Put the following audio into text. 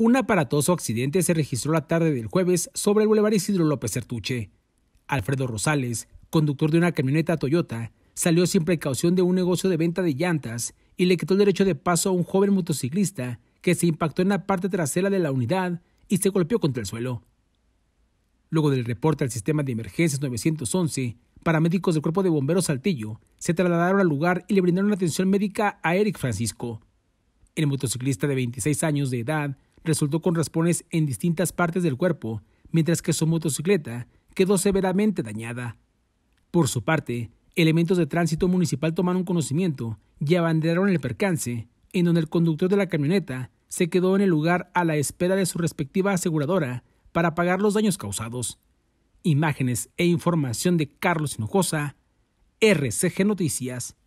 Un aparatoso accidente se registró la tarde del jueves sobre el Boulevard Isidro López Certuche. Alfredo Rosales, conductor de una camioneta Toyota, salió sin precaución de un negocio de venta de llantas y le quitó el derecho de paso a un joven motociclista que se impactó en la parte trasera de la unidad y se golpeó contra el suelo. Luego del reporte al sistema de emergencias 911, paramédicos del Cuerpo de Bomberos Saltillo se trasladaron al lugar y le brindaron atención médica a Eric Francisco. El motociclista de 26 años de edad resultó con raspones en distintas partes del cuerpo, mientras que su motocicleta quedó severamente dañada. Por su parte, elementos de tránsito municipal tomaron conocimiento y abanderaron el percance, en donde el conductor de la camioneta se quedó en el lugar a la espera de su respectiva aseguradora para pagar los daños causados. Imágenes e información de Carlos Hinojosa, RCG Noticias.